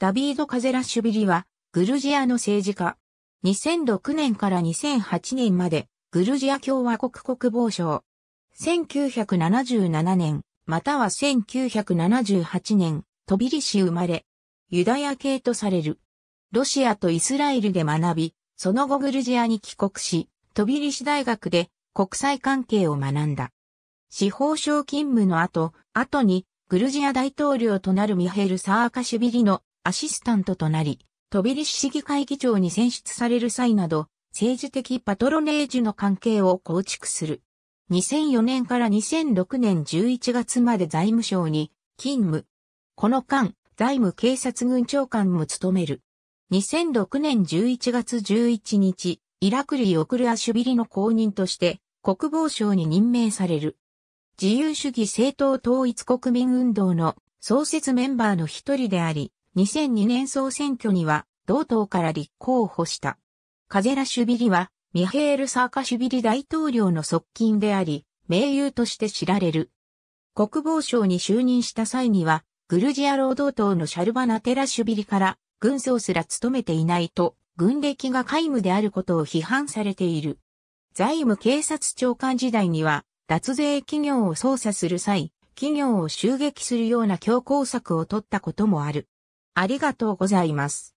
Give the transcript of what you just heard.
ダビード・カゼラシュビリは、グルジアの政治家。2006年から2008年まで、グルジア共和国国防省。1977年、または1978年、トビリシ生まれ、ユダヤ系とされる。ロシアとイスラエルで学び、その後グルジアに帰国し、トビリシ大学で国際関係を学んだ。司法省勤務の後、後にグルジア大統領となるミヘル・サーカシュビリのアシスタントとなり、飛びシ市議会議長に選出される際など、政治的パトロネージュの関係を構築する。2004年から2006年11月まで財務省に勤務。この間、財務警察軍長官も務める。2006年11月11日、イラクリ・オクルアシュビリの公認として国防省に任命される。自由主義政党統一国民運動の創設メンバーの一人であり、2002年総選挙には、同党から立候補した。カゼラシュビリは、ミヘール・サーカシュビリ大統領の側近であり、名優として知られる。国防省に就任した際には、グルジア労働党のシャルバナ・テラシュビリから、軍曹すら務めていないと、軍歴が皆無であることを批判されている。財務警察長官時代には、脱税企業を捜査する際、企業を襲撃するような強硬策を取ったこともある。ありがとうございます。